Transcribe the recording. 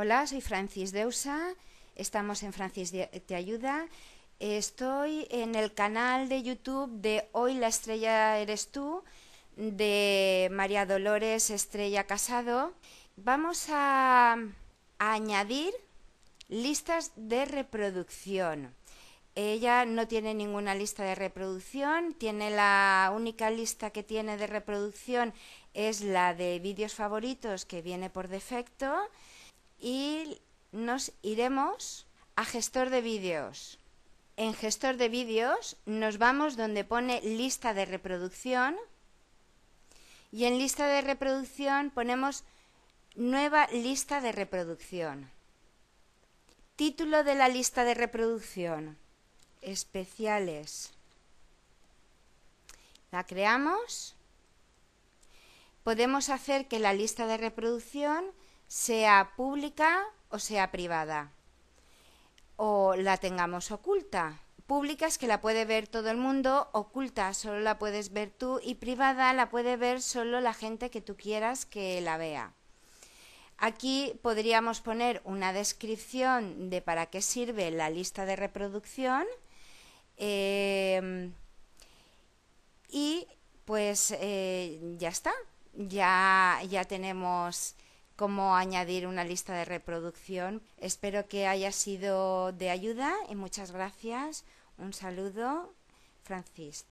Hola, soy Francis Deusa, estamos en Francis Te Ayuda. Estoy en el canal de YouTube de Hoy la estrella eres tú, de María Dolores Estrella Casado. Vamos a, añadir listas de reproducción. Ella no tiene ninguna lista de reproducción, tiene la única lista que tiene de reproducción es la de vídeos favoritos que viene por defecto y nos iremos a gestor de vídeos. En gestor de vídeos nos vamos donde pone lista de reproducción y en lista de reproducción ponemos nueva lista de reproducción. Título de la lista de reproducción. Especiales. La creamos. Podemos hacer que la lista de reproducción sea pública o sea privada, o la tengamos oculta. Pública es que la puede ver todo el mundo, oculta solo la puedes ver tú y privada la puede ver solo la gente que tú quieras que la vea. Aquí podríamos poner una descripción de para qué sirve la lista de reproducción em, y pues eh, ya está, ya, ya tenemos cómo añadir una lista de reproducción. Espero que haya sido de ayuda y muchas gracias. Un saludo, Francis.